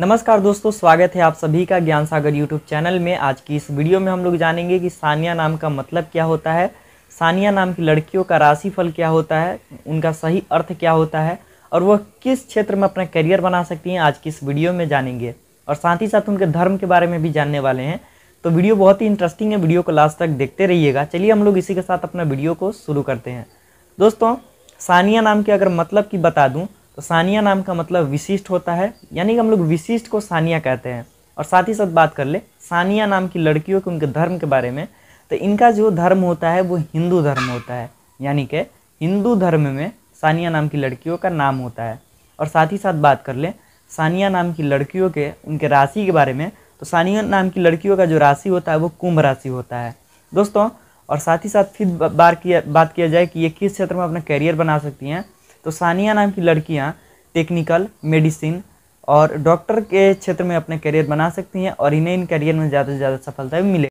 नमस्कार दोस्तों स्वागत है आप सभी का ज्ञान सागर यूट्यूब चैनल में आज की इस वीडियो में हम लोग जानेंगे कि सानिया नाम का मतलब क्या होता है सानिया नाम की लड़कियों का राशिफल क्या होता है उनका सही अर्थ क्या होता है और वह किस क्षेत्र में अपना करियर बना सकती हैं आज की इस वीडियो में जानेंगे और साथ ही साथ उनके धर्म के बारे में भी जानने वाले हैं तो वीडियो बहुत ही इंटरेस्टिंग है वीडियो को लास्ट तक देखते रहिएगा चलिए हम लोग इसी के साथ अपना वीडियो को शुरू करते हैं दोस्तों सानिया नाम के अगर मतलब की बता दूँ तो सानिया नाम का मतलब विशिष्ट होता है यानी कि हम लोग विशिष्ट को सानिया कहते हैं और साथ ही साथ बात कर ले सानिया नाम की लड़कियों के उनके धर्म के बारे में तो इनका जो धर्म होता है वो हिंदू धर्म होता है यानी कि हिंदू धर्म में सानिया नाम की लड़कियों का नाम होता है और साथ ही साथ बात कर लें सानिया नाम की लड़कियों के उनके राशि के बारे में तो सानिया नाम की लड़कियों का जो राशि होता है वो कुंभ राशि होता है दोस्तों और साथ ही साथ फिर बार किया बात किया जाए कि ये किस क्षेत्र में अपना करियर बना सकती हैं तो सानिया नाम की लड़कियाँ टेक्निकल मेडिसिन और डॉक्टर के क्षेत्र में अपने करियर बना सकती हैं और इन्हें इन करियर में ज़्यादा से ज़्यादा सफलता भी मिले